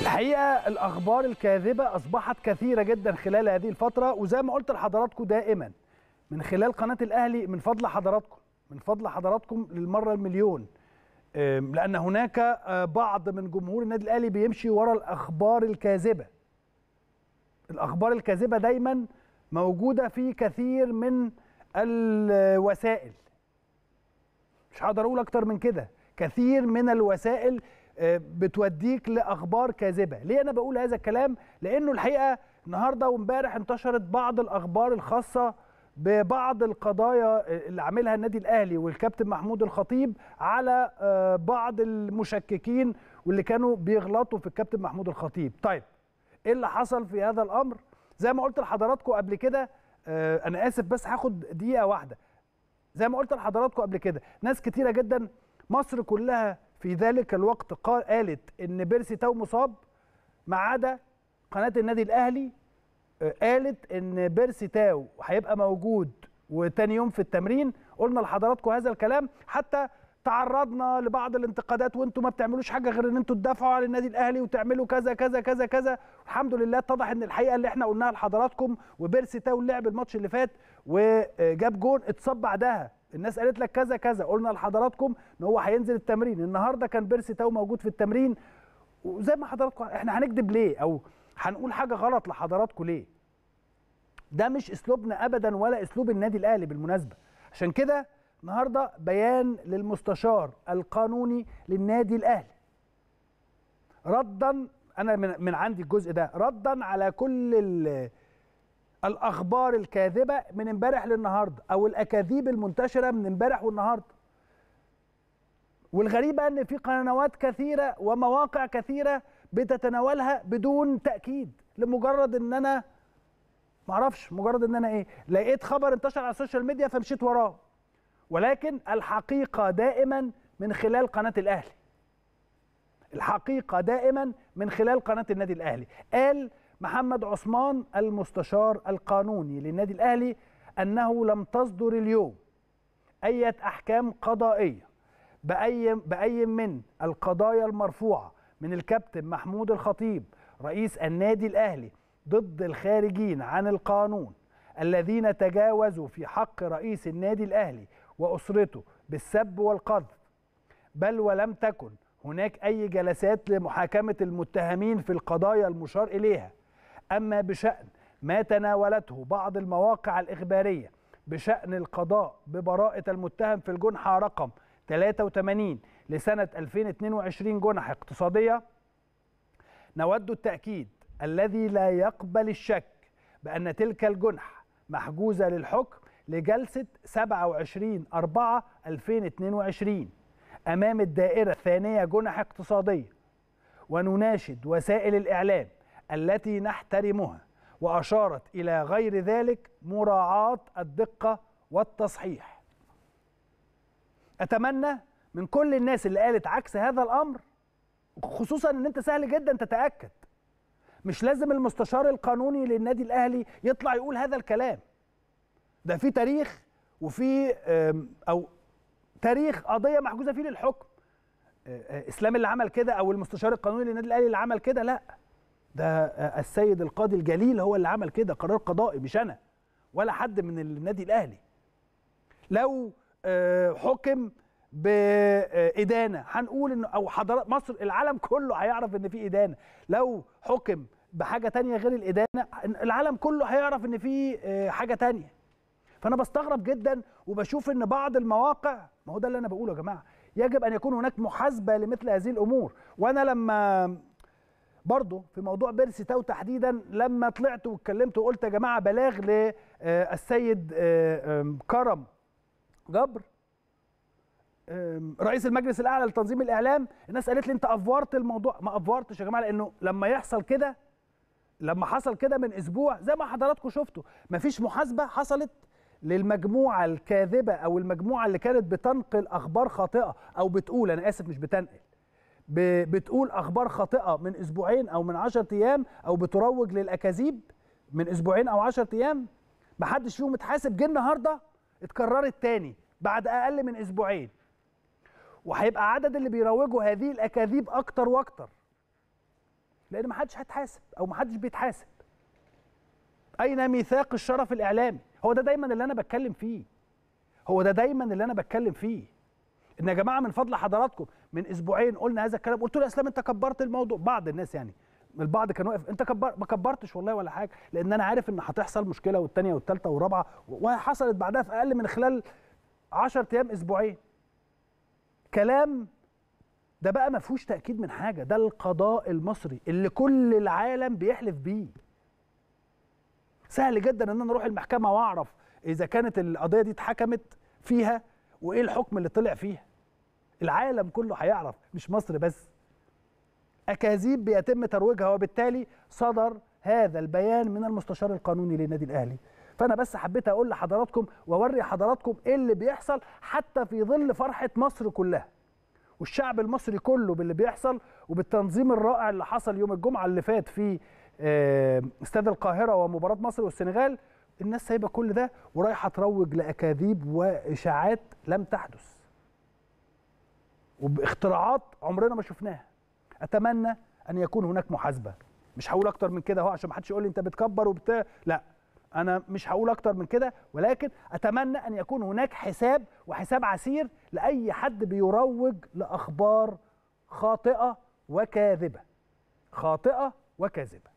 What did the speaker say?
الحقيقه الاخبار الكاذبه اصبحت كثيره جدا خلال هذه الفتره وزي ما قلت لحضراتكم دائما من خلال قناه الاهلي من فضل حضراتكم من فضل حضراتكم للمره المليون لان هناك آه، بعض من جمهور النادي الاهلي بيمشي ورا الاخبار الكاذبه الاخبار الكاذبه دايما موجوده في كثير من الوسائل مش هقدر اقول اكتر من كده كثير من الوسائل آه، بتوديك لاخبار كاذبه ليه انا بقول هذا الكلام لانه الحقيقه النهارده وامبارح انتشرت بعض الاخبار الخاصه ببعض القضايا اللي عاملها النادي الاهلي والكابتن محمود الخطيب على آه، بعض المشككين واللي كانوا بيغلطوا في الكابتن محمود الخطيب طيب ايه اللي حصل في هذا الامر زي ما قلت لحضراتكم قبل كده آه، انا اسف بس هاخد دقيقه واحده زي ما قلت لحضراتكم قبل كده ناس كتيره جدا مصر كلها في ذلك الوقت قالت ان بيرسي تاو مصاب ما عدا قناه النادي الاهلي آه، قالت ان بيرسي تاو هيبقى موجود وتاني يوم في التمرين قلنا لحضراتكم هذا الكلام حتى تعرضنا لبعض الانتقادات وانتم ما بتعملوش حاجه غير ان انتم تدافعوا على النادي الاهلي وتعملوا كذا كذا كذا كذا الحمد لله اتضح ان الحقيقه اللي احنا قلناها لحضراتكم وبيرسي تاو لعب الماتش اللي فات وجاب جون اتصاب بعدها الناس قالت لك كذا كذا قلنا لحضراتكم ان هو هينزل التمرين النهارده كان بيرسي تاو موجود في التمرين وزي ما حضراتكم احنا هنكذب ليه او هنقول حاجه غلط لحضراتكم ليه ده مش اسلوبنا ابدا ولا اسلوب النادي الاهلي بالمناسبه عشان كده النهارده بيان للمستشار القانوني للنادي الاهلي ردا انا من, عندي الجزء ده ردا على كل الاخبار الكاذبه من امبارح للنهارده او الاكاذيب المنتشره من امبارح والنهارده والغريب ان في قنوات كثيره ومواقع كثيره بتتناولها بدون تاكيد لمجرد ان انا معرفش مجرد ان انا ايه لقيت خبر انتشر على السوشيال ميديا فمشيت وراه ولكن الحقيقه دائما من خلال قناه الاهلي الحقيقه دائما من خلال قناه النادي الاهلي قال محمد عثمان المستشار القانوني للنادي الأهلي أنه لم تصدر اليوم أي أحكام قضائية بأي, بأي من القضايا المرفوعة من الكابتن محمود الخطيب رئيس النادي الأهلي ضد الخارجين عن القانون الذين تجاوزوا في حق رئيس النادي الأهلي وأسرته بالسب والقذف بل ولم تكن هناك أي جلسات لمحاكمة المتهمين في القضايا المشار إليها أما بشأن ما تناولته بعض المواقع الإخبارية بشأن القضاء ببراءة المتهم في الجنحة رقم 83 لسنة 2022 جنح اقتصادية نود التأكيد الذي لا يقبل الشك بأن تلك الجنح محجوزة للحكم لجلسة 27 4 2022 أمام الدائرة الثانية جنح اقتصادية ونناشد وسائل الإعلام التي نحترمها وأشارت إلى غير ذلك مراعاة الدقة والتصحيح أتمنى من كل الناس اللي قالت عكس هذا الأمر خصوصا أن أنت سهل جدا تتأكد مش لازم المستشار القانوني للنادي الأهلي يطلع يقول هذا الكلام ده في تاريخ وفي أو تاريخ قضية محجوزة فيه للحكم آه، آه، إسلام اللي عمل كده أو المستشار القانوني للنادي الأهلي اللي عمل كده لأ ده السيد القاضي الجليل هو اللي عمل كده قرار قضائي مش انا ولا حد من النادي الاهلي لو آه، حكم بإدانة هنقول إن أو حضرات مصر العالم كله هيعرف إن في إدانة لو حكم بحاجة تانية غير الإدانة العالم كله هيعرف إن في آه، حاجة تانية فأنا بستغرب جدا وبشوف إن بعض المواقع ما هو ده اللي أنا بقوله يا جماعة يجب أن يكون هناك محاسبة لمثل هذه الأمور وأنا لما برضه في موضوع بيرسي تاو تحديدا لما طلعت واتكلمت وقلت يا جماعه بلاغ للسيد آه، آه، كرم جبر رئيس المجلس الاعلى لتنظيم الاعلام الناس قالت لي انت افورت الموضوع ما افورتش يا جماعه لانه لما يحصل كده لما حصل كده من اسبوع زي ما حضراتكم شفتوا مفيش محاسبه حصلت للمجموعه الكاذبه او المجموعه اللي كانت بتنقل اخبار خاطئه او بتقول انا اسف مش بتنقل بتقول اخبار خاطئه من اسبوعين او من 10 ايام او بتروج للاكاذيب من اسبوعين او 10 ايام محدش فيهم اتحاسب جه النهارده اتكررت تاني بعد اقل من اسبوعين وهيبقى عدد اللي بيروجوا هذه الاكاذيب اكتر واكتر لان محدش هيتحاسب او محدش بيتحاسب اين ميثاق الشرف الاعلامي هو ده دا دايما اللي انا بتكلم فيه هو ده دا دايما اللي انا بتكلم فيه ان يا جماعه من فضل حضراتكم من اسبوعين قلنا هذا الكلام قلت له يا اسلام انت كبرت الموضوع بعض الناس يعني البعض كان واقف انت كبر ما كبرتش والله ولا حاجه لان انا عارف ان هتحصل مشكله والثانيه والثالثه والرابعه وحصلت بعدها في اقل من خلال 10 ايام اسبوعين كلام ده بقى ما فيهوش تاكيد من حاجه ده القضاء المصري اللي كل العالم بيحلف بيه سهل جدا ان انا اروح المحكمه واعرف اذا كانت القضيه دي اتحكمت فيها وايه الحكم اللي طلع فيها العالم كله هيعرف مش مصر بس اكاذيب بيتم ترويجها وبالتالي صدر هذا البيان من المستشار القانوني للنادي الاهلي فانا بس حبيت اقول لحضراتكم واوري حضراتكم ايه اللي بيحصل حتى في ظل فرحه مصر كلها والشعب المصري كله باللي بيحصل وبالتنظيم الرائع اللي حصل يوم الجمعه اللي فات في آه، استاد القاهره ومباراه مصر والسنغال الناس سايبه كل ده ورايحه تروج لاكاذيب واشاعات لم تحدث وباختراعات عمرنا ما شفناها اتمنى ان يكون هناك محاسبه مش هقول اكتر من كده اهو عشان ما حدش يقول لي انت بتكبر وبتاع لا انا مش هقول اكتر من كده ولكن اتمنى ان يكون هناك حساب وحساب عسير لاي حد بيروج لاخبار خاطئه وكاذبه خاطئه وكاذبه